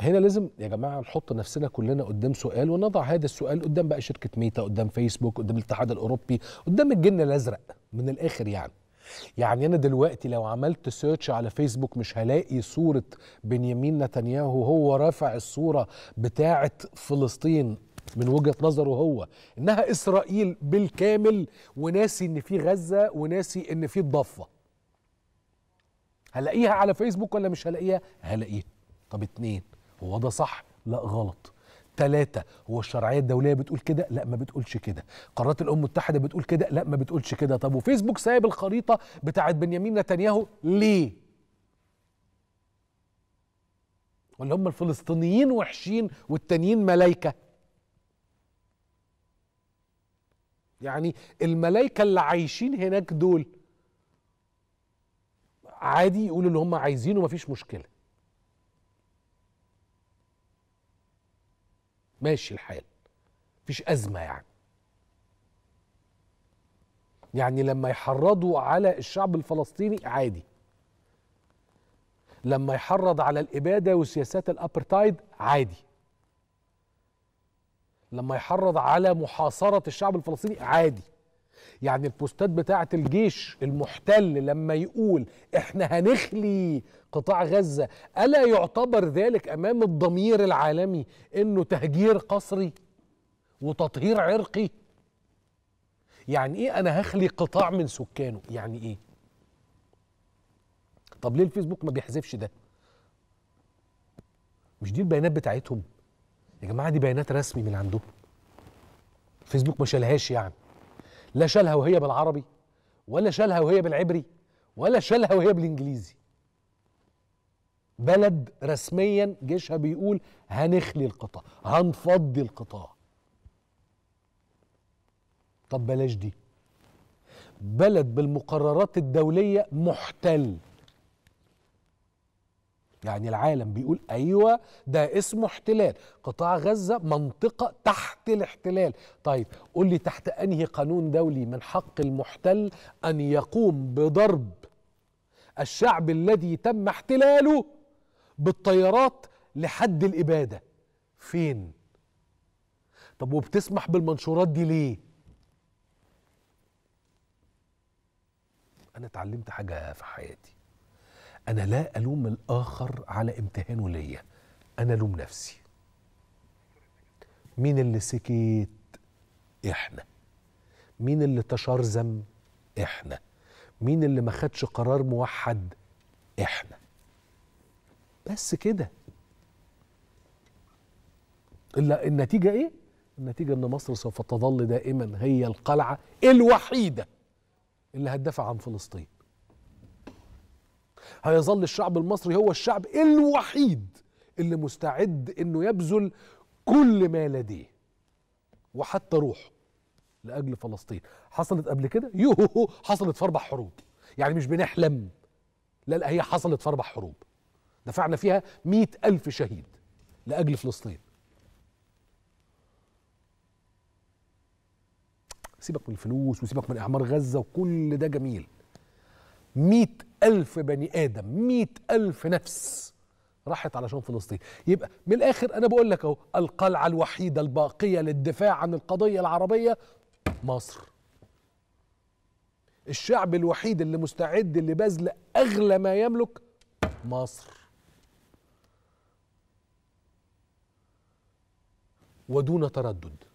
هنا لازم يا جماعه نحط نفسنا كلنا قدام سؤال ونضع هذا السؤال قدام بقى شركه ميتا قدام فيسبوك قدام الاتحاد الاوروبي قدام الجن الازرق من الاخر يعني يعني انا دلوقتي لو عملت سيرش على فيسبوك مش هلاقي صوره بنيامين نتنياهو هو رافع الصوره بتاعه فلسطين من وجهه نظره هو انها اسرائيل بالكامل وناسي ان في غزه وناسي ان في الضفه هلاقيها على فيسبوك ولا مش هلاقيها هلاقيها طب اتنين هو ده صح لا غلط ثلاثة هو الشرعية الدولية بتقول كده لا ما بتقولش كده قرارات الأمم المتحدة بتقول كده لا ما بتقولش كده طب وفيسبوك سايب الخريطة بتاعت بنيامين نتنياهو ليه ولا هم الفلسطينيين وحشين والتانيين ملايكة يعني الملايكة اللي عايشين هناك دول عادي يقولوا اللي هم عايزينه مفيش مشكله ماشي الحال مفيش أزمة يعني يعني لما يحرضوا على الشعب الفلسطيني عادي لما يحرض على الإبادة وسياسات الأبرتايد عادي لما يحرض على محاصرة الشعب الفلسطيني عادي يعني البوستات بتاعه الجيش المحتل لما يقول احنا هنخلي قطاع غزه الا يعتبر ذلك امام الضمير العالمي انه تهجير قسري وتطهير عرقي يعني ايه انا هخلي قطاع من سكانه يعني ايه طب ليه الفيسبوك ما بيحذفش ده مش دي البيانات بتاعتهم يا جماعه دي بيانات رسمي من عندهم فيسبوك ما شالهاش يعني لا شالها وهي بالعربي ولا شالها وهي بالعبري ولا شالها وهي بالانجليزي بلد رسميا جيشها بيقول هنخلي القطاع هنفضي القطاع طب بلاش دي بلد بالمقررات الدولية محتل يعني العالم بيقول ايوه ده اسمه احتلال قطاع غزه منطقه تحت الاحتلال طيب قول لي تحت انهي قانون دولي من حق المحتل ان يقوم بضرب الشعب الذي تم احتلاله بالطيارات لحد الاباده فين طب وبتسمح بالمنشورات دي ليه انا اتعلمت حاجه في حياتي أنا لا ألوم الآخر على امتهانه ليا أنا ألوم نفسي مين اللي سكت إحنا مين اللي تشرزم إحنا مين اللي ما خدش قرار موحد إحنا بس كده إلا النتيجة إيه؟ النتيجة إن مصر سوف تظل دائما هي القلعة الوحيدة اللي هتدافع عن فلسطين هيظل الشعب المصري هو الشعب الوحيد اللي مستعد انه يبذل كل ما لديه وحتى روحه لاجل فلسطين حصلت قبل كده يوه حصلت في اربع حروب يعني مش بنحلم لا لا هي حصلت في اربع حروب دفعنا فيها مئة ألف شهيد لأجل فلسطين سيبك من الفلوس وسيبك من إعمار غزة وكل ده جميل مئة ألف بني آدم مئة ألف نفس راحت علشان فلسطين يبقى من الآخر أنا بقول لك أهو القلعة الوحيدة الباقية للدفاع عن القضية العربية مصر الشعب الوحيد اللي مستعد لبذل أغلى ما يملك مصر ودون تردد